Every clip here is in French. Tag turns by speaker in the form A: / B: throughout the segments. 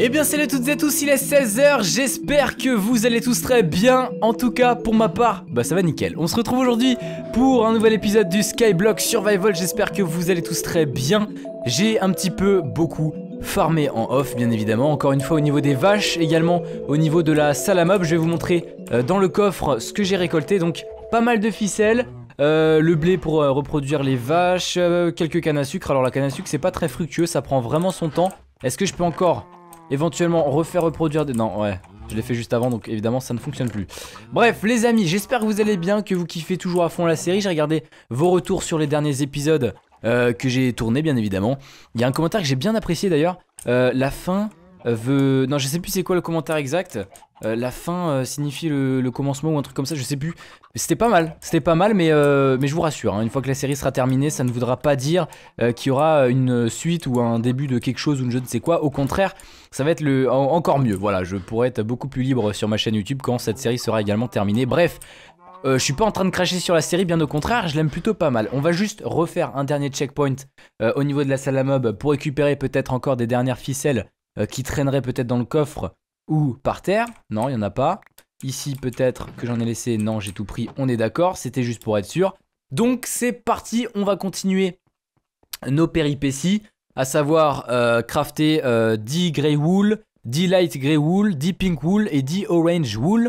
A: Eh bien salut à toutes et tous, il est 16h, j'espère que vous allez tous très bien, en tout cas pour ma part, bah ça va nickel. On se retrouve aujourd'hui pour un nouvel épisode du Skyblock Survival, j'espère que vous allez tous très bien. J'ai un petit peu beaucoup farmé en off bien évidemment, encore une fois au niveau des vaches, également au niveau de la salle je vais vous montrer euh, dans le coffre ce que j'ai récolté, donc pas mal de ficelles, euh, le blé pour euh, reproduire les vaches, quelques cannes à sucre, alors la canne à sucre c'est pas très fructueux, ça prend vraiment son temps. Est-ce que je peux encore Éventuellement refaire reproduire des... Non, ouais. Je l'ai fait juste avant donc évidemment ça ne fonctionne plus. Bref les amis, j'espère que vous allez bien, que vous kiffez toujours à fond la série. J'ai regardé vos retours sur les derniers épisodes euh, que j'ai tourné bien évidemment. Il y a un commentaire que j'ai bien apprécié d'ailleurs. Euh, la fin veut... Non je sais plus c'est quoi le commentaire exact. Euh, la fin euh, signifie le, commencement ou un truc comme ça, je sais plus. c'était pas mal, c'était pas mal, mais, euh, mais je vous rassure, hein, une fois que la série sera terminée, ça ne voudra pas dire qu'il y aura une suite ou un début de quelque chose ou je ne sais quoi. Au contraire, ça va être le, encore mieux. Voilà, je pourrais être beaucoup plus libre sur ma chaîne YouTube quand cette série sera également terminée. Bref, je suis pas en train de cracher sur la série, bien au contraire, je l'aime plutôt pas mal. On va juste refaire un dernier checkpoint au niveau de la salle à mob pour récupérer peut-être encore des dernières ficelles qui traîneraient peut-être dans le coffre ou par terre. Non, il n'y en a pas. Ici, peut-être que j'en ai laissé. Non, j'ai tout pris. On est d'accord. C'était juste pour être sûr. Donc, c'est parti. On va continuer nos péripéties, à savoir euh, crafter 10 euh, grey wool, 10 light grey wool, 10 pink wool et 10 orange wool,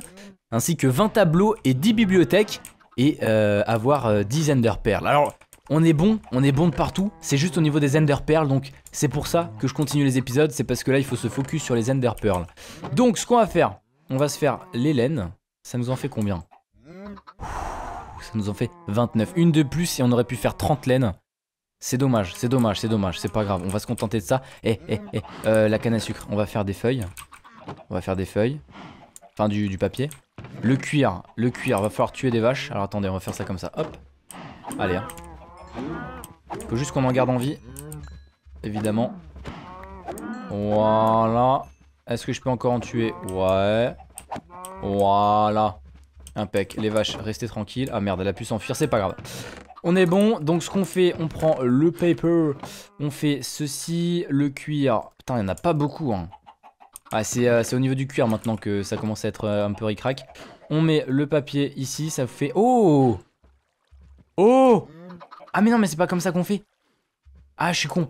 A: ainsi que 20 tableaux et 10 bibliothèques, et euh, avoir 10 ender pearls. Alors, on est bon, on est bon de partout, c'est juste au niveau des Ender Pearls, donc c'est pour ça que je continue les épisodes, c'est parce que là il faut se focus sur les Ender Pearls. Donc ce qu'on va faire, on va se faire les laines, ça nous en fait combien Ça nous en fait 29, une de plus et on aurait pu faire 30 laines. C'est dommage, c'est dommage, c'est dommage, c'est pas grave, on va se contenter de ça. Eh, eh, eh, euh, la canne à sucre, on va faire des feuilles. On va faire des feuilles. Enfin, du, du, papier. Le cuir, le cuir, va falloir tuer des vaches. Alors attendez, on va faire ça comme ça, hop. Allez, hein. Faut juste qu'on en garde en vie. Évidemment. Voilà. Est-ce que je peux encore en tuer Ouais. Voilà. Impec. Les vaches, restez tranquilles. Ah merde, elle a pu s'enfuir, c'est pas grave. On est bon, donc ce qu'on fait, on prend le paper, on fait ceci, le cuir. Putain, il y en a pas beaucoup. Hein. Ah, euh, c'est au niveau du cuir maintenant que ça commence à être euh, un peu ricrac. On met le papier ici, ça fait... Oh Oh ah mais non, mais c'est pas comme ça qu'on fait. Ah, je suis con.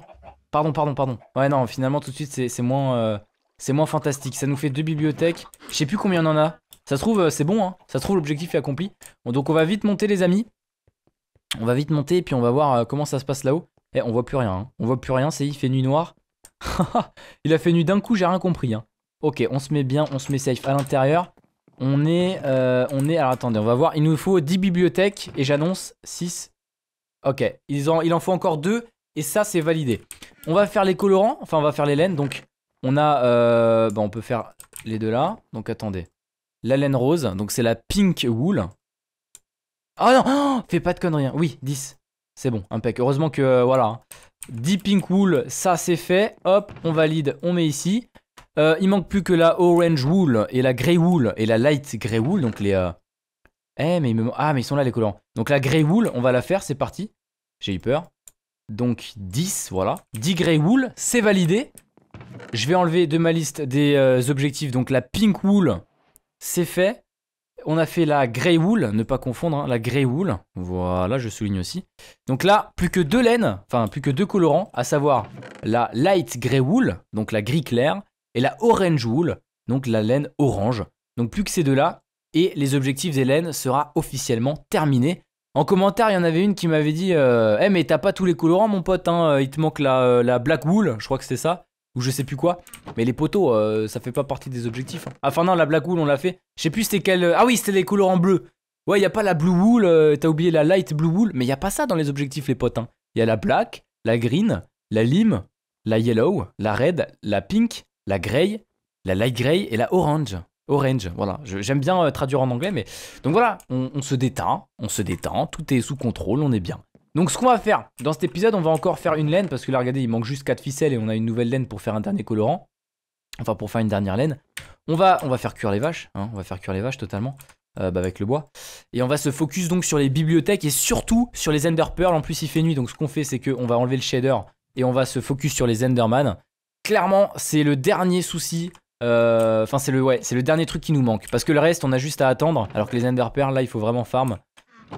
A: Pardon, pardon, pardon. Ouais, non, finalement, tout de suite, c'est moins, euh, c'est moins fantastique. Ça nous fait deux bibliothèques. Je sais plus combien on en a. Ça se trouve, euh, c'est bon, hein. Ça se trouve, l'objectif est accompli. Bon, donc on va vite monter, les amis. On va vite monter, et puis on va voir euh, comment ça se passe là-haut. Eh, on voit plus rien. Hein. On voit plus rien, c'est il fait nuit noire. il a fait nuit d'un coup, j'ai rien compris. Hein. Ok, on se met bien, on se met safe à l'intérieur. On est, on est, alors attendez, on va voir, il nous faut 10 bibliothèques et j'annonce 6, Ok, ils ont, il en faut encore deux et ça c'est validé. On va faire les colorants, enfin on va faire les laines. Donc on a, euh, bah, on peut faire les deux là. Donc attendez, la laine rose, donc c'est la pink wool. Ah oh non, fais pas de conneries. Hein. Oui, 10. C'est bon, impec. Heureusement que, euh, voilà. 10 hein. pink wool, ça c'est fait. Hop, on valide, on met ici. Euh, il manque plus que la orange wool et la grey wool et la light grey wool, donc les, euh, eh, mais Ah, mais ils sont là les colorants. Donc la Grey Wool, on va la faire, c'est parti. J'ai eu peur. Donc 10, voilà. 10 Grey Wool, c'est validé. Je vais enlever de ma liste des euh, objectifs. Donc la Pink Wool, c'est fait. On a fait la Grey Wool, ne pas confondre, hein, la Grey Wool. Voilà, je souligne aussi. Donc là, plus que deux laines, enfin plus que deux colorants, à savoir la Light Grey Wool, donc la gris clair, et la Orange Wool, donc la laine orange. Donc plus que ces deux-là, et les objectifs d'Hélène sera officiellement terminé. En commentaire, il y en avait une qui m'avait dit euh, Eh mais t'as pas tous les colorants, mon pote, hein, euh, il te manque euh, la, Black Wool, je crois que c'était ça, ou je sais plus quoi. Mais les poteaux, ça fait pas partie des objectifs. Hein. Enfin, non, la Black Wool, on l'a fait. Je sais plus c'était quelle... Ah oui, c'était les colorants bleus. Ouais, il a pas la Blue Wool, t'as oublié la Light Blue Wool, mais il a pas ça dans les objectifs, les potes. Il hein. y a la Black, la Green, la Lime, la Yellow, la Red, la Pink, la Grey, la Light Grey et la Orange. Orange, voilà. J'aime bien euh, traduire en anglais, mais... Donc voilà, on, se détend, on se détend, tout est sous contrôle, on est bien. Donc ce qu'on va faire, dans cet épisode, on va encore faire une laine, parce que là, regardez, il manque juste 4 ficelles et on a une nouvelle laine pour faire un dernier colorant. Enfin, pour faire une dernière laine. On va, on va faire cuire les vaches, hein, on va faire cuire les vaches totalement. Euh, bah avec le bois. Et on va se focus donc sur les bibliothèques et surtout sur les Ender Pearl. En plus, il fait nuit, donc ce qu'on fait, c'est qu'on va enlever le shader et on va se focus sur les Enderman. Clairement, c'est le dernier souci euh, enfin, c'est le, ouais, le dernier truc qui nous manque. Parce que le reste, on a juste à attendre. Alors que les enderpears là, il faut vraiment farm.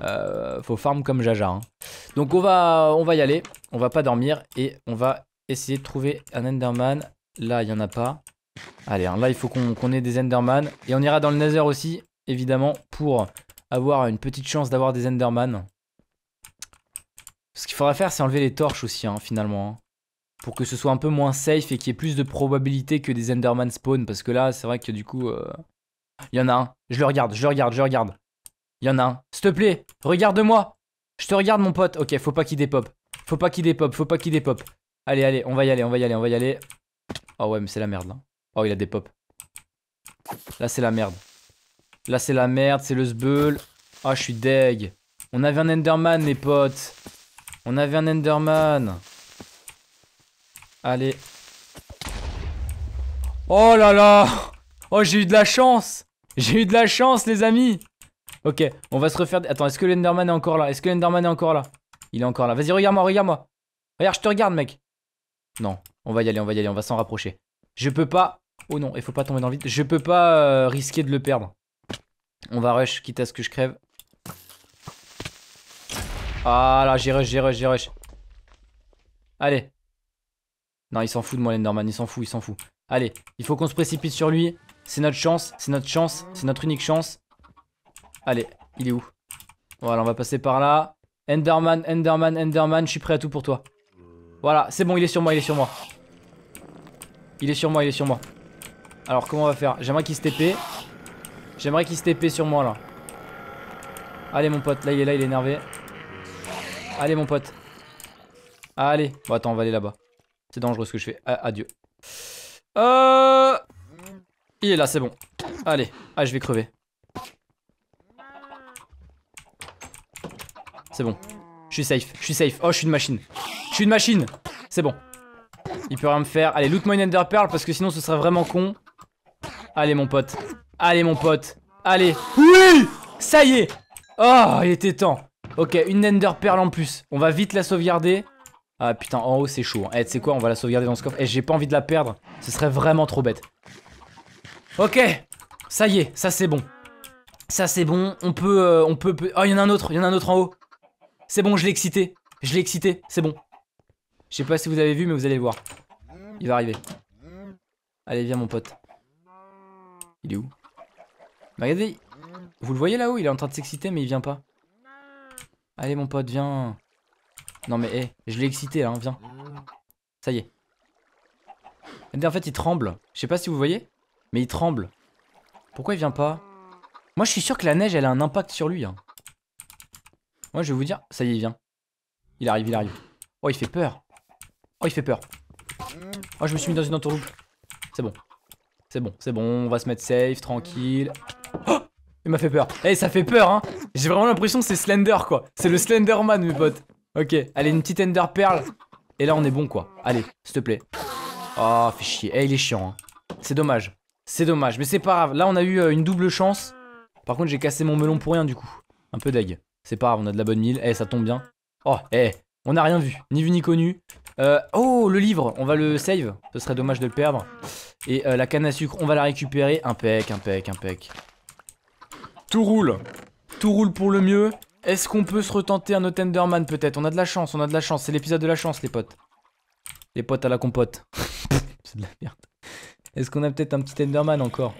A: Euh, faut farm comme Jaja. Hein. Donc on va, on va y aller. On va pas dormir. Et on va essayer de trouver un Enderman. Là, il y en a pas. Allez, hein, là, il faut qu'on ait des Enderman. Et on ira dans le Nether aussi, évidemment, pour avoir une petite chance d'avoir des Enderman. Ce qu'il faudra faire, c'est enlever les torches aussi, hein, finalement pour que ce soit un peu moins safe et qu'il y ait plus de probabilité que des Enderman spawn. Parce que là, c'est vrai que du coup, il euh, y en a un. Je le regarde, je le regarde, je regarde. Il y en a un. S'il te plaît, regarde-moi. Je te regarde, mon pote. Ok, faut pas qu'il dépop. Faut pas qu'il dépop, faut pas qu'il dépop. Allez, allez, on va y aller, on va y aller, on va y aller. Oh ouais, mais c'est la merde là. Oh, il a des Là, c'est la merde. Là, c'est la merde, c'est le zbeul. Ah, oh, je suis deg. On avait un Enderman, les potes. On avait un Enderman. Allez. Oh là là Oh, j'ai eu de la chance J'ai eu de la chance, les amis Ok, on va se refaire... Attends, est-ce que l'Enderman est encore là Est-ce que l'Enderman est encore là Il est encore là. Vas-y, regarde-moi, regarde-moi. Regarde, je te regarde, mec. Non, on va y aller, on va y aller, on va s'en rapprocher. Je peux pas... Oh non, il faut pas tomber dans le vide. Je peux pas euh, risquer de le perdre. On va rush, quitte à ce que je crève. Ah là, j'ai rush, j'ai rush, j'ai rush. Allez, non, il s'en fout de moi, Lenderman. Il s'en fout, il s'en fout. Allez, il faut qu'on se précipite sur lui. C'est notre chance, c'est notre chance, c'est notre unique chance. Allez, il est où Voilà, on va passer par là. Enderman, Enderman, Enderman, je suis prêt à tout pour toi. Voilà, c'est bon, il est sur moi, il est sur moi. Il est sur moi, il est sur moi. Alors, comment on va faire J'aimerais qu'il se J'aimerais qu'il se TP sur moi, là. Allez, mon pote, là, il est là, il est énervé. Allez, mon pote. Allez. Bon, attends, on va aller là-bas. C'est dangereux ce que je fais. Ah, adieu. Euh, il est là, c'est bon. Allez. Ah, je vais crever. C'est bon. Je suis safe. Je suis safe. Oh, je suis une machine. Je suis une machine. C'est bon. Il peut rien me faire. Allez, loot moi une Ender Pearl parce que sinon ce serait vraiment con. Allez, mon pote. Allez, mon pote. Allez. Oui Ça y est. Oh, il était temps. Ok, une enderpearl en plus. On va vite la sauvegarder. Ah putain, en haut c'est chaud. Hein. Eh, tu sais quoi, on va la sauvegarder dans ce coffre. Eh, j'ai pas envie de la perdre. Ce serait vraiment trop bête. Ok, ça y est, ça c'est bon. Ça c'est bon, on peut, euh, on peut... Oh, il y en a un autre, il y en a un autre en haut. C'est bon, je l'ai excité. Je l'ai excité, c'est bon. Je sais pas si vous avez vu, mais vous allez voir. Il va arriver. Allez, viens mon pote. Il est où bah, Regardez, vous le voyez là-haut, il est en train de s'exciter, mais il vient pas. Allez mon pote, viens. Non mais eh, je l'ai excité là, hein, viens. Ça y est. en fait il tremble. Je sais pas si vous voyez, mais il tremble. Pourquoi il vient pas Moi je suis sûr que la neige elle a un impact sur lui. Hein. Moi je vais vous dire, ça y est il vient. Il arrive, il arrive. Oh il fait peur. Oh il fait peur. Oh je me suis mis dans une entourloupe. C'est bon. C'est bon, c'est bon, on va se mettre safe, tranquille. Oh il m'a fait peur. Eh, ça fait peur, hein. J'ai vraiment l'impression que c'est Slender, quoi. C'est le Slenderman, mes potes. Ok, allez, une petite Ender Pearl. Et là, on est bon, quoi. Allez, s'il te plaît. Oh, fais chier. Eh, il est chiant. Hein. C'est dommage. C'est dommage, mais c'est pas grave. Là, on a eu euh, une double chance. Par contre, j'ai cassé mon melon pour rien, du coup. Un peu deg. C'est pas grave, on a de la bonne mille. Eh, ça tombe bien. Oh, eh, on n'a rien vu. Ni vu, ni connu. Euh, oh, le livre, on va le save. Ce serait dommage de le perdre. Et euh, la canne à sucre, on va la récupérer. Un Impec, un impec. Tout roule. Tout roule pour le mieux. Est-ce qu'on peut se retenter un Enderman peut-être On a de la chance, on a de la chance. C'est l'épisode de la chance, les potes. Les potes à la compote. C'est de la merde. Est-ce qu'on a peut-être un petit Enderman encore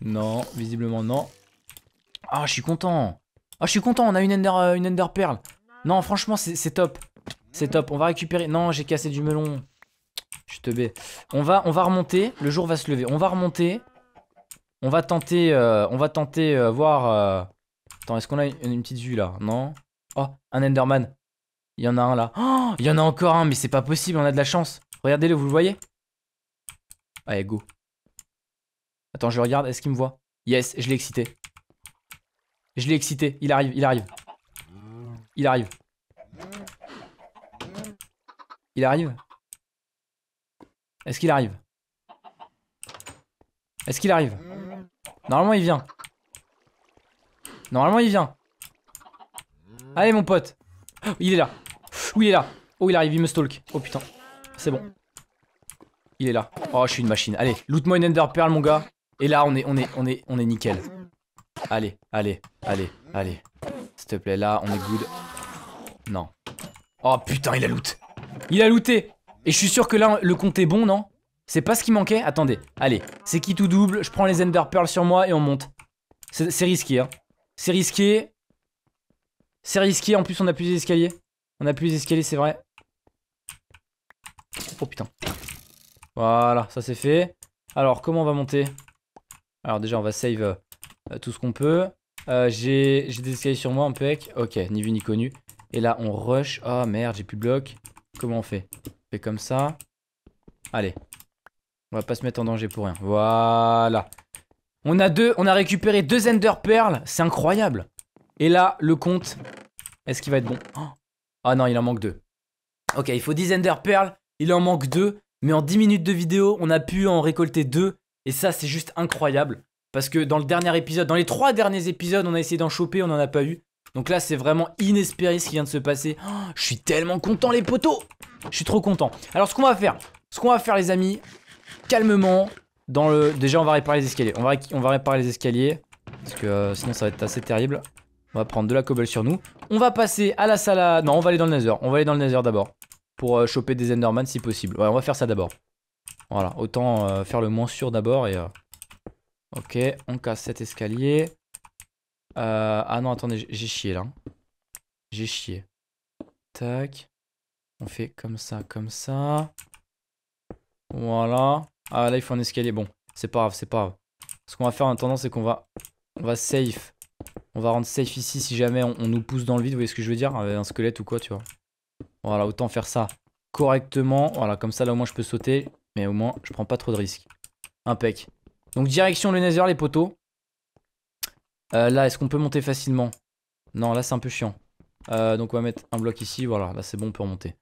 A: Non, visiblement non. Ah, je suis content. Ah, je suis content, on a une Ender, euh, une Pearl. Non, franchement, c'est top. C'est top. On va récupérer. Non, j'ai cassé du melon. Je te bais. On va, on va remonter. Le jour va se lever. On va remonter. On va tenter, euh, on va tenter euh, voir Attends, est-ce qu'on a une, petite vue là Non Oh, un Enderman. Il y en a un là. Oh, il y en a encore un, mais c'est pas possible, on a de la chance. Regardez-le, vous le voyez Allez, go. Attends, je regarde, est-ce qu'il me voit Yes, je l'ai excité. Je l'ai excité, il arrive, il arrive. Il arrive. Il arrive Est-ce qu'il arrive Est-ce qu'il arrive Normalement, il vient. Normalement, il vient. Allez, mon pote. Oh, il est là. Où oh, il est là Oh, il arrive, il me stalk. Oh putain. C'est bon. Il est là. Oh, je suis une machine. Allez, loot-moi une Ender Pearl, mon gars. Et là, on est, on est, on est, on est nickel. Allez, allez, allez, allez. S'il te plaît, là, on est good. Non. Oh putain, il a loot. Il a looté. Et je suis sûr que là, le compte est bon, non C'est pas ce qui manquait Attendez. Allez, c'est qui tout double Je prends les Ender Pearls sur moi et on monte. C'est risqué, hein. C'est risqué. C'est risqué. En plus, on a plus les On a plus les c'est vrai. Oh putain. Voilà, ça c'est fait. Alors, comment on va monter Alors déjà, on va save euh, tout ce qu'on peut. Euh, j'ai des escaliers sur moi, en pec. Ok, ni vu ni connu. Et là, on rush. Oh merde, j'ai plus de bloc. Comment on fait On fait comme ça. Allez. On va pas se mettre en danger pour rien. Voilà. On a deux, on a récupéré deux Ender Pearls, c'est incroyable. Et là, le compte, est-ce qu'il va être bon oh! Ah non, il en manque deux. Ok, il faut 10 Ender Pearls, il en manque deux, mais en 10 minutes de vidéo, on a pu en récolter deux, et ça, c'est juste incroyable. Parce que dans le dernier épisode, dans les trois derniers épisodes, on a essayé d'en choper, on n'en a pas eu. Donc là, c'est vraiment inespéré ce qui vient de se passer. Oh, je suis tellement content, les poteaux Je suis trop content. Alors, ce qu'on va faire, ce qu'on va faire, les amis, calmement, le... Déjà, on va réparer les escaliers. On va, réparer les escaliers. Parce que euh, sinon, ça va être assez terrible. On va prendre de la cobble sur nous. On va passer à la salle à... Non, on va aller dans le nether. On va aller dans le nether d'abord. Pour euh, choper des enderman si possible. Ouais, on va faire ça d'abord. Voilà, autant euh, faire le moins sûr d'abord. et. Ok, on casse cet escalier. Ah non, attendez, j'ai chié là. J'ai chié. Tac. On fait comme ça, comme ça. Voilà. Ah là il faut un escalier. Bon, c'est pas grave, c'est pas grave. Ce qu'on va faire en attendant c'est qu'on va, on va safe. On va rendre safe ici si jamais on, nous pousse dans le vide. Vous voyez ce que je veux dire Avec euh, un squelette ou quoi, tu vois. Voilà, autant faire ça correctement. Voilà, comme ça là au moins je peux sauter. Mais au moins je prends pas trop de risques. Impec. Donc direction le nether les poteaux. Euh, là, est-ce qu'on peut monter facilement Non, là c'est un peu chiant. Euh, donc on va mettre un bloc ici, voilà, là c'est bon, on peut remonter.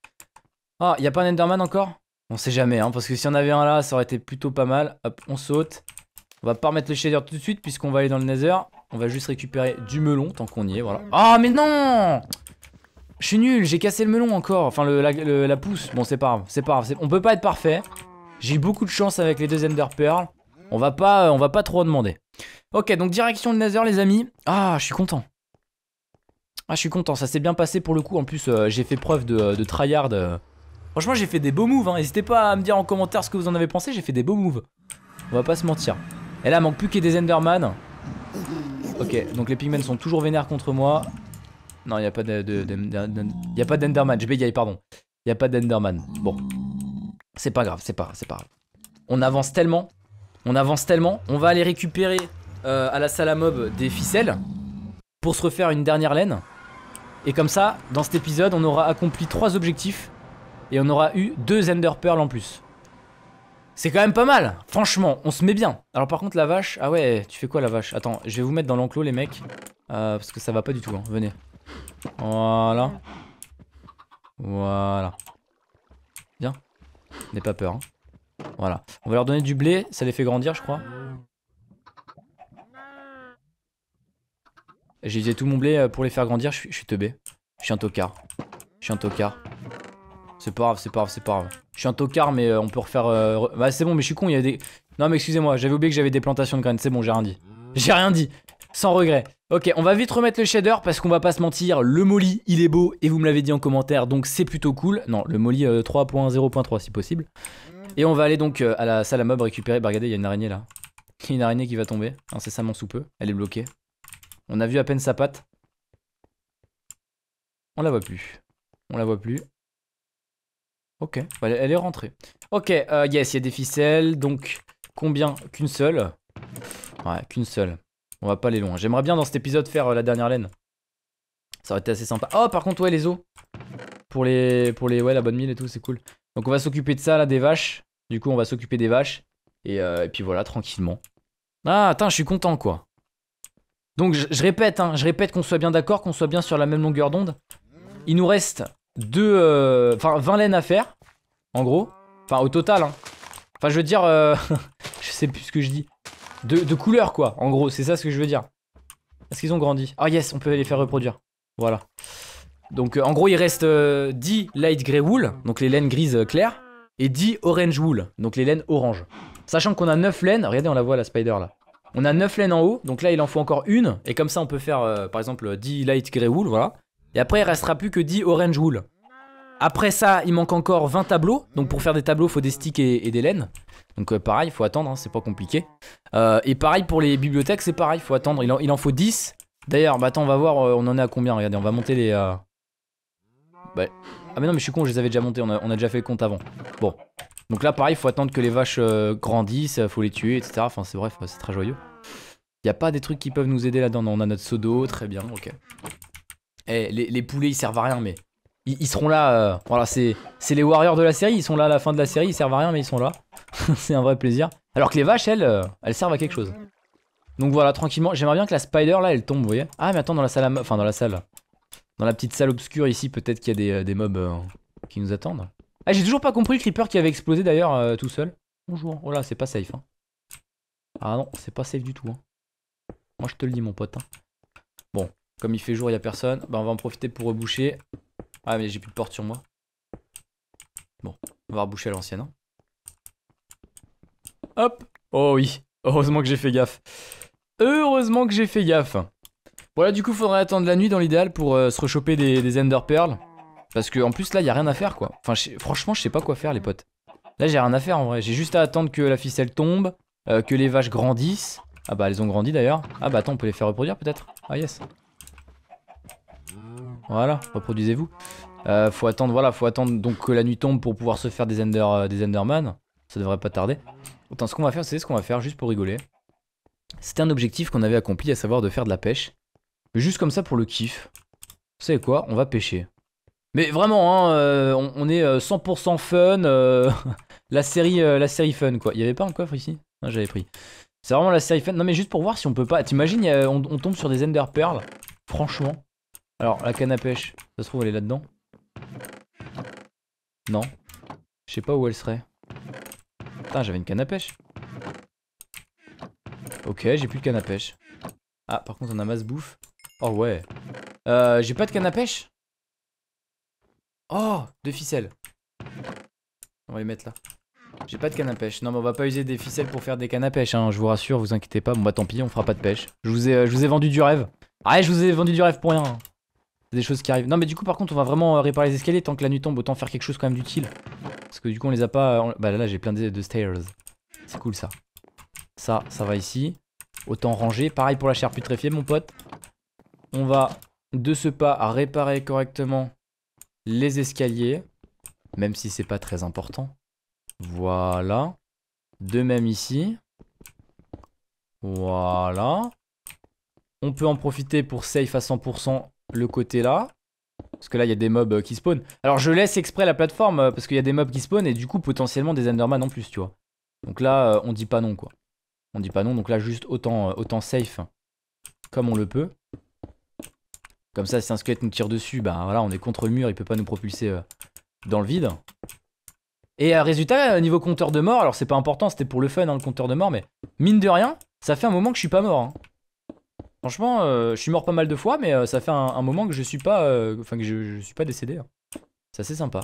A: Ah, il a pas un Enderman encore on sait jamais, hein, parce que si on avait un là, ça aurait été plutôt pas mal. Hop, on saute. On va pas remettre le shader tout de suite, puisqu'on va aller dans le nether. On va juste récupérer du melon, tant qu'on y est, voilà. Ah, oh, mais non Je suis nul, j'ai cassé le melon encore. Enfin, la, pousse. Bon, c'est pas grave, c'est pas grave. On peut pas être parfait. J'ai eu beaucoup de chance avec les deux Ender Pearl. On va pas, on va pas trop en demander. Ok, donc direction le nether, les amis. Ah, je suis content. Ah, je suis content, ça s'est bien passé pour le coup. En plus, euh, j'ai fait preuve de, de tryhard... Euh, Franchement, j'ai fait des beaux moves. Hein. N'hésitez pas à me dire en commentaire ce que vous en avez pensé. J'ai fait des beaux moves. On va pas se mentir. Et là, il manque plus qu'il y ait des Enderman. Ok, donc les pigmen sont toujours vénères contre moi. Non, il n'y a pas d'Enderman. J'ai bégayé, pardon. Il n'y a pas d'Enderman. Bon. C'est pas grave, c'est pas, c'est pas grave. On avance tellement. On avance tellement. On va aller récupérer euh, à la salle à mob des ficelles pour se refaire une dernière laine. Et comme ça, dans cet épisode, on aura accompli trois objectifs et on aura eu deux Ender Pearl en plus. C'est quand même pas mal, franchement, on se met bien. Alors par contre la vache, ah ouais, tu fais quoi la vache Attends, je vais vous mettre dans l'enclos les mecs, euh, parce que ça va pas du tout, hein. venez. Voilà. Voilà. Bien. N'aie pas peur. Hein. Voilà. On va leur donner du blé, ça les fait grandir je crois. J'ai utilisé tout mon blé euh, pour les faire grandir, je suis, je suis teubé. Je suis un tocard. Je suis un tocard. C'est pas grave, c'est pas grave, c'est pas grave. Je suis un tocard, mais euh, on peut refaire... Euh, bah c'est bon, mais je suis con, il y a des... Non mais excusez-moi, j'avais oublié que j'avais des plantations de graines, c'est bon, j'ai rien dit. J'ai rien dit, sans regret. Ok, on va vite remettre le shader parce qu'on va pas se mentir, le Molly, il est beau et vous me l'avez dit en commentaire, donc c'est plutôt cool. Non, le Molly 3.0.3 euh, si possible. Et on va aller donc à la salle à meubles récupérer... Bah regardez, il y a une araignée là. Il y a une araignée qui va tomber, incessamment sous peu. Elle est bloquée. On a vu à peine sa patte. On la voit plus. On la voit plus. Ok, bah, elle est rentrée. Ok, euh, yes, il y a des ficelles. Donc, combien Qu'une seule Ouais, qu'une seule. On va pas aller loin. J'aimerais bien dans cet épisode faire euh, la dernière laine. Ça aurait été assez sympa. Oh, par contre, ouais, les os. Pour les, pour les ouais, la bonne mine et tout, c'est cool. Donc, on va s'occuper de ça, là, des vaches. Du coup, on va s'occuper des vaches. Et, euh, puis voilà, tranquillement. Ah, attends, je suis content, quoi. Donc, je, je répète, hein, je répète qu'on soit bien d'accord, qu'on soit bien sur la même longueur d'onde. Il nous reste de, euh, enfin, 20 laines à faire, en gros. Enfin, au total, hein. Enfin, je veux dire, euh, je sais plus ce que je dis. De, de couleur, quoi, en gros, c'est ça ce que je veux dire. Est-ce qu'ils ont grandi Ah yes, on peut les faire reproduire. Voilà. Donc, euh, en gros, il reste 10 light grey wool, donc les laines grises claires, et 10 orange wool, donc les laines orange. Sachant qu'on a 9 laines, regardez on la voit la spider là. On a 9 laines en haut, donc là il en faut encore une, et comme ça on peut faire par exemple 10 light grey wool, voilà. Et après, il restera plus que 10 orange wool. Après ça, il manque encore 20 tableaux. Donc pour faire des tableaux, il faut des sticks et, des laines. Donc euh, pareil il faut attendre, hein, c'est pas compliqué. Euh, et pareil pour les bibliothèques, c'est pareil, il faut attendre. Il en, faut 10. D'ailleurs, bah attends, on va voir, euh, on en est à combien, regardez, on va monter les... Bah, ah mais non, mais je suis con, je les avais déjà montés, on a, déjà fait le compte avant. Bon. Donc là, pareil, il faut attendre que les vaches grandissent, faut les tuer, etc. Enfin, c'est bref, c'est très joyeux. Il Y a pas des trucs qui peuvent nous aider là-dedans. on a notre pseudo, très bien, ok eh, les, poulets ils servent à rien mais ils, seront là. Euh, voilà c'est les warriors de la série, ils sont là à la fin de la série, ils servent à rien mais ils sont là. c'est un vrai plaisir. Alors que les vaches elles, euh, elles servent à quelque chose. Donc voilà tranquillement, j'aimerais bien que la spider là elle tombe vous voyez. Ah mais attends dans la salle, enfin dans la salle. Dans la petite salle obscure ici peut-être qu'il y a des, euh, mobs qui nous attendent. Ah j'ai toujours pas compris le creeper qui avait explosé d'ailleurs tout seul. Bonjour, oh c'est pas safe hein. Ah non c'est pas safe du tout hein. Moi je te le dis mon pote hein. Comme il fait jour, il n'y a personne. Bah, on va en profiter pour reboucher. Ah, mais j'ai plus de porte sur moi. Bon, on va reboucher à l'ancienne. Hein. Hop Oh oui Heureusement que j'ai fait gaffe. Heureusement que j'ai fait gaffe. Voilà, du coup, faudrait attendre la nuit dans l'idéal pour euh, se rechoper des, des Ender Pearls. Parce que en plus, là, il a rien à faire, quoi. Enfin, franchement, je sais pas quoi faire, les potes. Là, j'ai rien à faire, en vrai. J'ai juste à attendre que la ficelle tombe, euh, que les vaches grandissent. Ah bah, elles ont grandi, d'ailleurs. Ah bah, attends, on peut les faire reproduire, peut-être Ah yes voilà, reproduisez-vous. Euh, faut attendre, voilà, faut attendre donc que la nuit tombe pour pouvoir se faire des, ender, euh, des Enderman. Ça devrait pas tarder. Autant, ce qu'on va faire, c'est ce qu'on va faire juste pour rigoler. C'était un objectif qu'on avait accompli, à savoir de faire de la pêche. Mais juste comme ça pour le kiff. Vous savez quoi On va pêcher. Mais vraiment, hein, euh, on, est 100% fun. la, série, la série fun, quoi. Il y avait pas un coffre ici Non, J'avais pris. C'est vraiment la série fun. Non, mais juste pour voir si on peut pas. T'imagines, on, on tombe sur des Ender Pearls. Franchement. Alors, la canne à pêche, ça se trouve, elle est là-dedans Non. Je sais pas où elle serait. Putain, j'avais une canne à pêche. Ok, j'ai plus de canne à pêche. Ah, par contre, on a masse bouffe. Oh ouais. Euh, j'ai pas de canne à pêche Oh Deux ficelles. On va les mettre là. J'ai pas de canne à pêche. Non, mais on va pas user des ficelles pour faire des cannes à pêche, hein. je vous rassure, vous inquiétez pas. Bon, bah tant pis, on fera pas de pêche. Je vous ai, euh, je vous ai vendu du rêve. Ah, je vous ai vendu du rêve pour rien des choses qui arrivent. Non, mais du coup, par contre, on va vraiment euh, réparer les escaliers. Tant que la nuit tombe, autant faire quelque chose quand même d'utile. Parce que du coup, on les a pas. Bah là, j'ai plein de, de stairs. C'est cool ça. Ça, ça va ici. Autant ranger. Pareil pour la chair putréfiée, mon pote. On va de ce pas réparer correctement les escaliers. Même si c'est pas très important. Voilà. De même ici. Voilà. On peut en profiter pour safe à 100% le côté là. Parce que là, il y a des mobs euh, qui spawnent. Alors, je laisse exprès la plateforme euh, parce qu'il y a des mobs qui spawnent et du coup, potentiellement des Enderman en plus, tu vois. Donc là, euh, on dit pas non, quoi. On dit pas non, donc là, juste autant, autant safe comme on le peut. Comme ça, si un squelette nous tire dessus, bah voilà, on est contre le mur, il peut pas nous propulser dans le vide. Et résultat, niveau compteur de mort, alors c'est pas important, c'était pour le fun, hein, le compteur de mort, mais mine de rien, ça fait un moment que je suis pas mort. Hein. Franchement, euh, je suis mort pas mal de fois, mais euh, ça fait un, moment que je suis pas, euh, enfin que je, suis pas décédé. Hein. C'est assez sympa.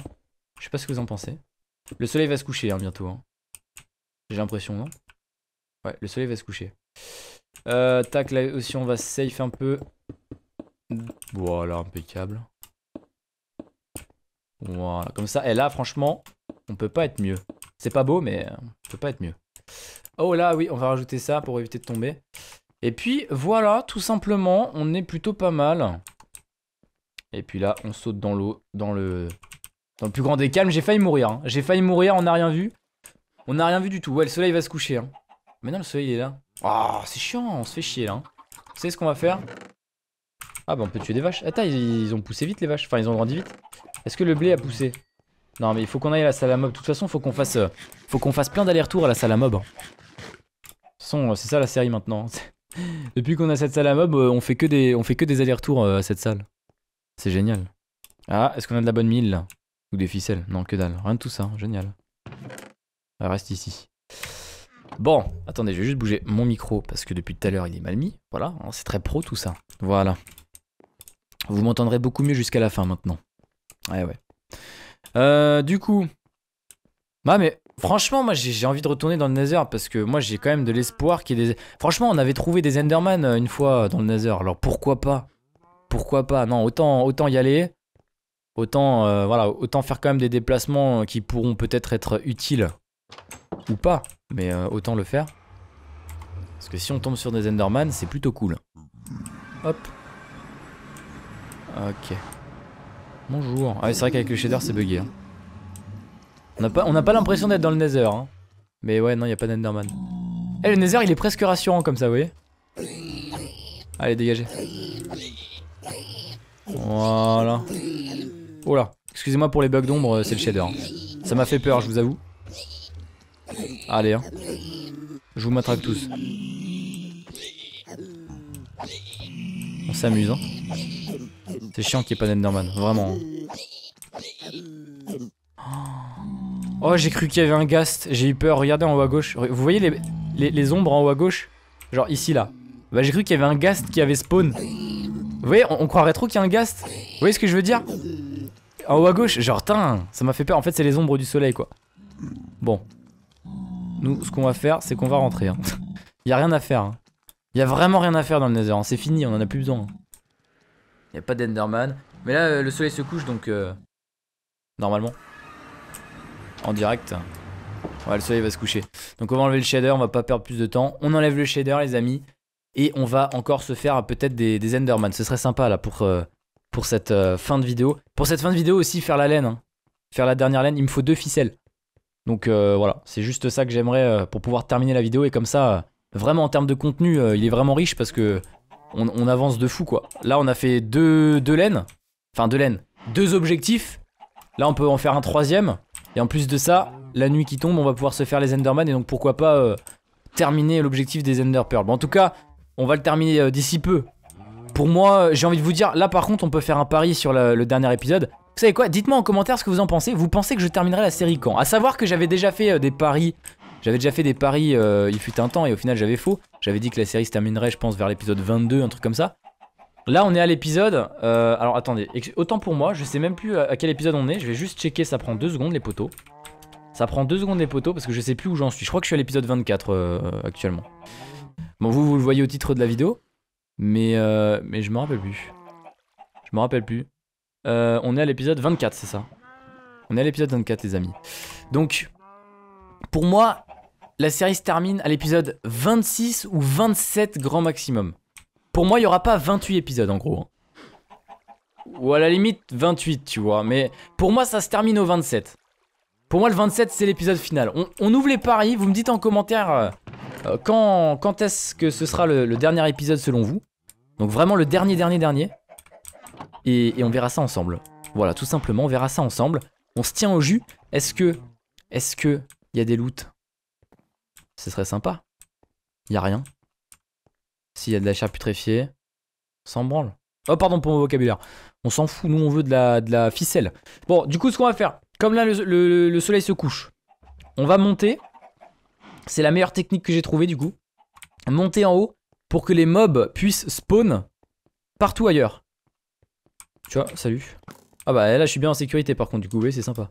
A: Je sais pas ce que vous en pensez. Le soleil va se coucher hein, bientôt. Hein. J'ai l'impression, non Ouais, le soleil va se coucher. tac, là aussi on va safe un peu. Voilà, impeccable. Voilà, comme ça. Et là, franchement, on peut pas être mieux. C'est pas beau, mais on peut pas être mieux. Oh là, oui, on va rajouter ça pour éviter de tomber. Et puis voilà, tout simplement, on est plutôt pas mal. Et puis là, on saute dans l'eau, dans le... Dans le plus grand des calmes, j'ai failli mourir. Hein. J'ai failli mourir, on n'a rien vu. On n'a rien vu du tout. Ouais, le soleil va se coucher. Hein. Mais non, le soleil est là. oh, c'est chiant, on se fait chier là. Hein. Vous ce qu'on va faire Ah bah on peut tuer des vaches. Attends, ils, ils ont poussé vite les vaches. Enfin, ils ont grandi vite. Est-ce que le blé a poussé Non, mais il faut qu'on aille à la salle à mob. De toute façon, faut qu'on fasse, euh, faut qu'on fasse plein d'allers-retours à la salle à mob. Hein. Euh, c'est ça la série maintenant. Depuis qu'on a cette salle à mob, euh, on fait que des, on fait que des allers-retours euh, à cette salle. C'est génial. Ah, est-ce qu'on a de la bonne mille là Ou des ficelles Non, que dalle. Rien de tout ça, génial. Ah, reste ici. Bon, attendez, je vais juste bouger mon micro parce que depuis tout à l'heure il est mal mis. Voilà, hein, c'est très pro tout ça. Voilà. Vous m'entendrez beaucoup mieux jusqu'à la fin maintenant. Ouais, ouais. Euh, du coup. Bah, mais Franchement, moi j'ai envie de retourner dans le Nether parce que moi j'ai quand même de l'espoir qu'il y ait des. Franchement, on avait trouvé des Enderman euh, une fois euh, dans le Nether, alors pourquoi pas Pourquoi pas Non, autant, autant y aller. Autant, euh, voilà, autant faire quand même des déplacements qui pourront peut-être être utiles ou pas, mais autant le faire. Parce que si on tombe sur des Enderman, c'est plutôt cool. Hop. Ok. Bonjour. Ah, c'est vrai qu'avec le shader, c'est bugué. Hein. On n'a pas, pas l'impression d'être dans le Nether. Hein. Mais ouais, non, il n'y a pas d'Enderman. Eh, le Nether, il est presque rassurant comme ça, vous voyez Allez, dégagez. Voilà. Oh là. Excusez-moi pour les bugs d'ombre, euh, c'est le shader. Ça m'a fait peur, je vous avoue. Allez, hein. Je vous matraque tous. On s'amuse, hein. C'est chiant qu'il n'y ait pas d'Enderman, vraiment. Hein. Oh, j'ai cru qu'il y avait un ghast. J'ai eu peur. Regardez en haut à gauche. Vous voyez les, ombres en haut à gauche Genre ici, là. Bah, j'ai cru qu'il y avait un ghast qui avait spawn. Vous voyez, on, croirait trop qu'il y a un ghast. Vous voyez ce que je veux dire En haut à gauche, genre, ça m'a fait peur. En fait, c'est les ombres du soleil, quoi. Bon. Nous, ce qu'on va faire, c'est qu'on va rentrer. il hein. y a rien à faire. Il hein. Y a vraiment rien à faire dans le Nether. C'est fini, on en a plus besoin. Il Y a pas d'Enderman. Mais là, euh, le soleil se couche, donc... Euh, normalement en direct. Ouais, le soleil va se coucher. Donc on va enlever le shader, on va pas perdre plus de temps. On enlève le shader, les amis. Et on va encore se faire peut-être des, des, Enderman. Ce serait sympa là pour, euh, pour cette euh, fin de vidéo. Pour cette fin de vidéo aussi, faire la laine. Hein. Faire la dernière laine, il me faut deux ficelles. Donc euh, voilà, c'est juste ça que j'aimerais pour pouvoir terminer la vidéo. Et comme ça, vraiment en termes de contenu, il est vraiment riche parce que on, on, avance de fou quoi. Là, on a fait deux, deux laines. Enfin, deux laines. Deux objectifs. Là, on peut en faire un troisième. Et en plus de ça, la nuit qui tombe, on va pouvoir se faire les Enderman et donc pourquoi pas euh, terminer l'objectif des Ender Pearl. Bon, en tout cas, on va le terminer euh, d'ici peu. Pour moi, euh, j'ai envie de vous dire, là par contre, on peut faire un pari sur le dernier épisode. Vous savez quoi Dites-moi en commentaire ce que vous en pensez. Vous pensez que je terminerai la série quand A savoir que j'avais déjà fait des paris. J'avais déjà fait des paris il fut un temps et au final j'avais faux. J'avais dit que la série se terminerait, je pense, vers l'épisode 22, un truc comme ça. Là, on est à l'épisode. Euh, alors, attendez. Autant pour moi, je sais même plus à quel épisode on est. Je vais juste checker. Ça prend deux secondes, les poteaux. Ça prend deux secondes, les poteaux, parce que je sais plus où j'en suis. Je crois que je suis à l'épisode 24 euh, actuellement. Bon, vous, vous le voyez au titre de la vidéo. Mais, euh, mais je me rappelle plus. Je me rappelle plus. on est à l'épisode 24, c'est ça On est à l'épisode 24, les amis. Donc, pour moi, la série se termine à l'épisode 26 ou 27 grand maximum. Pour moi, il n'y aura pas 28 épisodes en gros. Hein. Ou à la limite 28, tu vois. Mais pour moi, ça se termine au 27. Pour moi, le 27, c'est l'épisode final. On, ouvre les paris. Vous me dites en commentaire euh, euh, quand, quand est-ce que ce sera le, dernier épisode selon vous. Donc vraiment le dernier, dernier, dernier. Et, on verra ça ensemble. Voilà, tout simplement, on verra ça ensemble. On se tient au jus. Est-ce que... Est-ce que... Il y a des loots Ce serait sympa. Il y a rien. S'il y a de la chair putréfiée, on branle. Oh, pardon pour mon vocabulaire. On s'en fout, nous on veut de la, de la ficelle. Bon, du coup, ce qu'on va faire, comme là le, soleil se couche, on va monter. C'est la meilleure technique que j'ai trouvée du coup. Monter en haut pour que les mobs puissent spawn partout ailleurs. Tu vois, salut. Ah bah là je suis bien en sécurité par contre du coup, oui c'est sympa.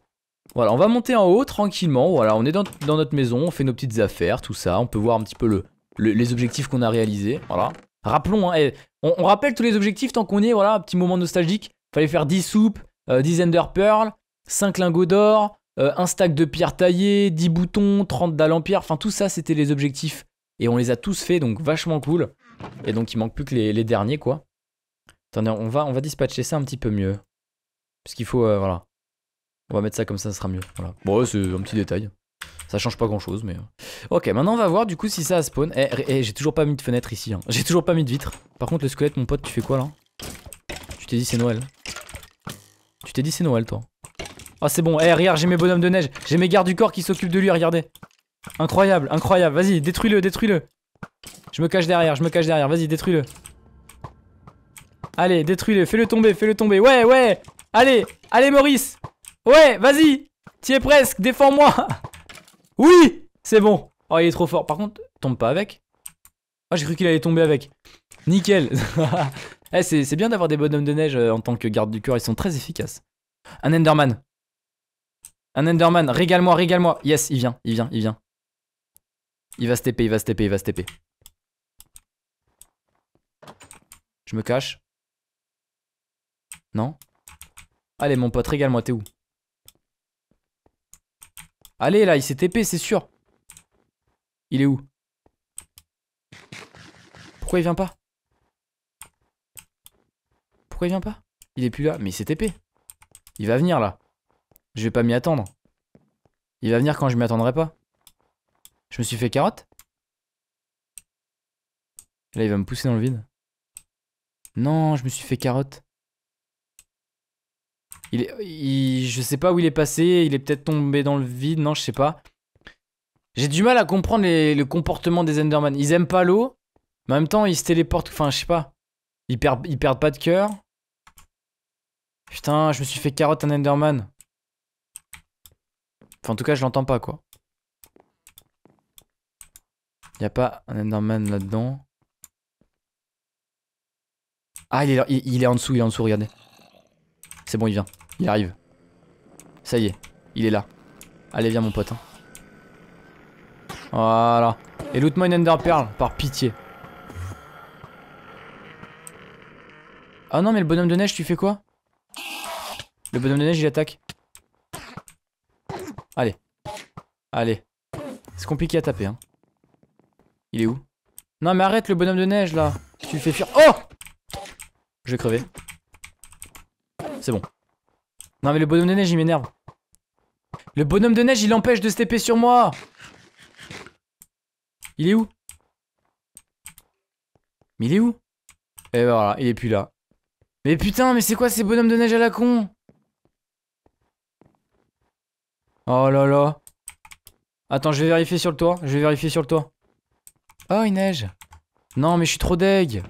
A: Voilà, on va monter en haut tranquillement, voilà, on est dans, dans, notre maison, on fait nos petites affaires, tout ça, on peut voir un petit peu le, les objectifs qu'on a réalisés. Voilà. Rappelons, hein, eh, on, rappelle tous les objectifs tant qu'on est, voilà, petit moment nostalgique. Fallait faire 10 soupes, 10 euh, Ender Pearl, 5 lingots d'or, euh, un stack de pierres taillées, 10 boutons, 30 dalles Enfin, tout ça, c'était les objectifs. Et on les a tous faits, donc vachement cool. Et donc, il manque plus que les, derniers, quoi. Attendez, on va, on va dispatcher ça un petit peu mieux. Parce qu'il faut, euh, voilà. On va mettre ça comme ça, ça sera mieux. Voilà. Bon, c'est un petit détail. Ça change pas grand chose, mais. Euh. Ok, maintenant on va voir du coup si ça a spawn. Eh, eh, j'ai toujours pas mis de fenêtre ici. Hein. J'ai toujours pas mis de vitre. Par contre, le squelette, mon pote, tu fais quoi là Tu t'es dit c'est Noël. Tu t'es dit c'est Noël, toi. Ah, oh, c'est bon. Eh, regarde, j'ai mes bonhommes de neige. J'ai mes gardes du corps qui s'occupent de lui, regardez. Incroyable, incroyable. Vas-y, détruis-le, détruis-le. Je me cache derrière, je me cache derrière. Vas-y, détruis-le. Allez, détruis-le. Fais-le tomber, fais-le tomber. Ouais, ouais. Allez, allez, Maurice. Ouais, vas-y. Tu es presque, défends-moi. Oui C'est bon. Oh, il est trop fort. Par contre, tombe pas avec. Oh, j'ai cru qu'il allait tomber avec. Nickel. Eh, c'est bien d'avoir des bonhommes de neige euh, en tant que garde du cœur. Ils sont très efficaces. Un Enderman. Un Enderman. Régale-moi, régale-moi. Yes, il vient, il vient, il vient. Il va se TP, il va se TP, il va se TP. Je me cache. Non Allez, mon pote, régale-moi, t'es où Allez, là, il s'est TP, c'est sûr. Il est où Pourquoi il vient pas Pourquoi il vient pas Il est plus là. Mais il s'est TP. Il va venir, là. Je vais pas m'y attendre. Il va venir quand je m'y attendrai pas. Je me suis fait carotte Là, il va me pousser dans le vide. Non, je me suis fait carotte. Il, je sais pas où il est passé, il est peut-être tombé dans le vide, non, je sais pas. J'ai du mal à comprendre les, le comportement des Enderman. Ils aiment pas l'eau, mais en même temps, ils se téléportent, enfin, je sais pas. Ils, perdent, perdent pas de cœur. Putain, je me suis fait carotte un Enderman. Enfin, en tout cas, je l'entends pas, quoi. Y a pas un Enderman là-dedans. Ah, il est, il est en dessous, il est en dessous, regardez. C'est bon, il vient. Il arrive. Ça y est, il est là. Allez, viens mon pote. Hein. Voilà. Et loot-moi une enderpearl par pitié. Ah non, mais le bonhomme de neige, tu fais quoi Le bonhomme de neige, il attaque. Allez. Allez. C'est compliqué à taper, hein. Il est où Non, mais arrête le bonhomme de neige, là. Tu le fais fuir. Oh Je vais crever. C'est bon. Non mais le bonhomme de neige il m'énerve. Le bonhomme de neige il empêche de stepper sur moi Il est où Mais il est où Et eh ben voilà, il est plus là. Mais putain, mais c'est quoi ces bonhommes de neige à la con Oh là là. Attends, je vais vérifier sur le toit. Je vais vérifier sur le toit. Oh, il neige. Non, mais je suis trop deg.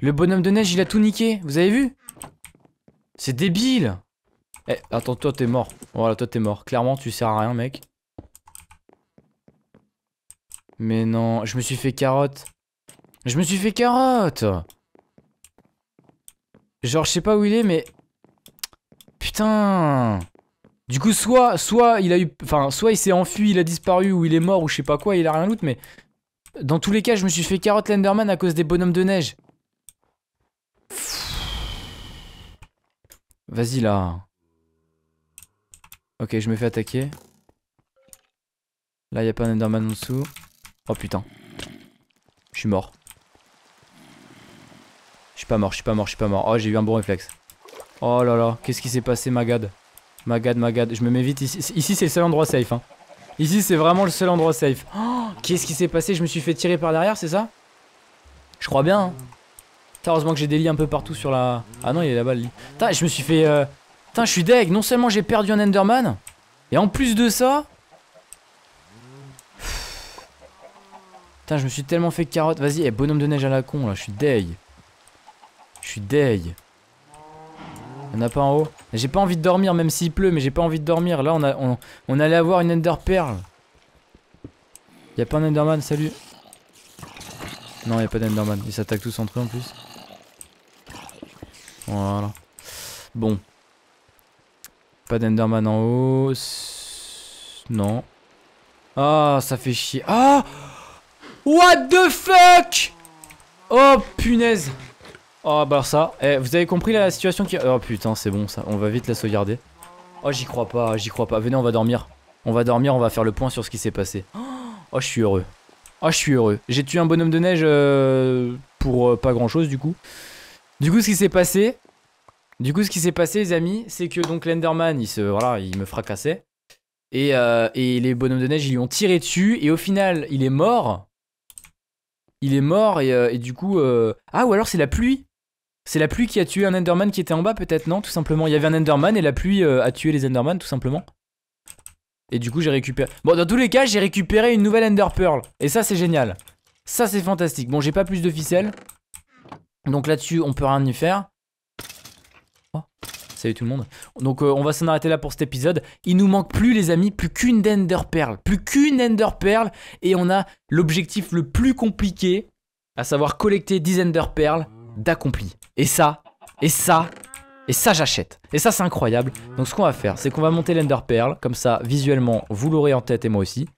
A: Le bonhomme de neige, il a tout niqué. Vous avez vu C'est débile. Eh, attends, toi t'es mort. Voilà, toi t'es mort. Clairement, tu sers à rien, mec. Mais non, je me suis fait carotte. Je me suis fait carotte Genre, je sais pas où il est, mais... Putain Du coup, soit, soit il a eu... Enfin, soit il s'est enfui, il a disparu, ou il est mort, ou je sais pas quoi, il a rien loot, mais... Dans tous les cas, je me suis fait carotte l'Enderman à cause des bonhommes de neige. Vas-y, là. Ok, je me fais attaquer. Là, il a pas un Enderman en dessous. Oh putain. Je suis mort. Je suis pas mort, je suis pas mort, je suis pas mort. Oh, j'ai eu un bon réflexe. Oh là là, qu'est-ce qui s'est passé, Magad Magad, Magad. Je me mets vite ici. Ici, c'est le seul endroit safe. Hein. Ici, c'est vraiment le seul endroit safe. Oh, qu'est-ce qui s'est passé Je me suis fait tirer par derrière, c'est ça Je crois bien. Hein. Heureusement que j'ai des lits un peu partout sur la... Ah non, il est là-bas le lit. je me suis fait... Euh, Putain, je suis deg. Non seulement j'ai perdu un Enderman, et en plus de ça... Putain, je me suis tellement fait carotte. Vas-y, eh, bonhomme de neige à la con, là. Je suis deg. Je suis deg. Y'en a pas en haut. J'ai pas envie de dormir, même s'il pleut, mais j'ai pas envie de dormir. Là, on, a, on, allait avoir une Ender Y'a pas un Enderman, salut. Non, y'a pas d'Enderman. Ils s'attaquent tous entre eux en plus. Voilà. Bon. Pas d'Enderman en haut. Non. Ah, ça fait chier. Ah What the fuck Oh punaise Oh bah ça. Eh, vous avez compris la situation qui... Oh putain, c'est bon ça. On va vite la sauvegarder. Oh j'y crois pas, j'y crois pas. Venez, on va dormir. On va dormir, on va faire le point sur ce qui s'est passé. Oh, je suis heureux. Oh, je suis heureux. J'ai tué un bonhomme de neige euh, pour euh, pas grand-chose du coup. Du coup, ce qui s'est passé, du coup, ce qui s'est passé, les amis, c'est que donc l'Enderman, il se, voilà, il me fracassait. Et, euh, et, les bonhommes de neige, ils lui ont tiré dessus. Et au final, il est mort. Il est mort et, euh, et du coup... Euh... Ah, ou alors c'est la pluie. C'est la pluie qui a tué un Enderman qui était en bas, peut-être, non Tout simplement. Il y avait un Enderman et la pluie euh, a tué les Enderman, tout simplement. Et du coup, j'ai récupéré... Bon, dans tous les cas, j'ai récupéré une nouvelle Ender Pearl. Et ça, c'est génial. Ça, c'est fantastique. Bon, j'ai pas plus de ficelles. Donc là-dessus, on peut rien y faire. Salut tout le monde. Donc euh, on va s'en arrêter là pour cet épisode. Il nous manque plus les amis, plus qu'une Ender Pearl, plus qu'une Ender Pearl et on a l'objectif le plus compliqué, à savoir collecter 10 Ender Pearl d'accompli. Et ça, et ça, et ça j'achète. Et ça c'est incroyable. Donc ce qu'on va faire, c'est qu'on va monter l'Ender Pearl, comme ça visuellement vous l'aurez en tête et moi aussi.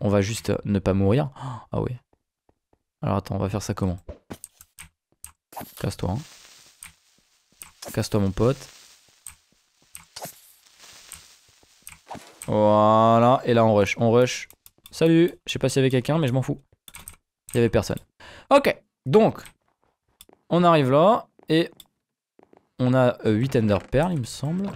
A: On va juste ne pas mourir. Ah oui Alors attends, on va faire ça comment Casse-toi. Hein. Casse-toi mon pote. Voilà, et là on rush, on rush. Salut, je sais pas s'il y avait quelqu'un, mais je m'en fous. Il y avait personne. Ok, donc, on arrive là, et on a 8 euh, Ender il me semble.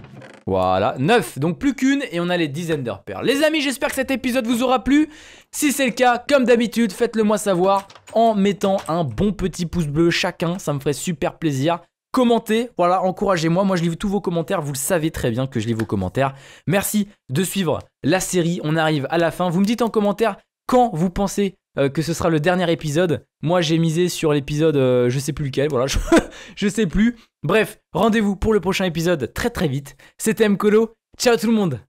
A: Voilà, 9, donc plus qu'une, et on a les 10 Ender Les amis, j'espère que cet épisode vous aura plu. Si c'est le cas, comme d'habitude, faites-le moi savoir en mettant un bon petit pouce bleu chacun, ça me ferait super plaisir commentez, voilà, encouragez-moi. Moi, je lis tous vos commentaires, vous le savez très bien que je lis vos commentaires. Merci de suivre la série, on arrive à la fin. Vous me dites en commentaire quand vous pensez euh, que ce sera le dernier épisode. Moi, j'ai misé sur l'épisode, euh, je sais plus lequel, voilà, je, sais plus. Bref, rendez-vous pour le prochain épisode très très vite. C'était Mkolo, ciao tout le monde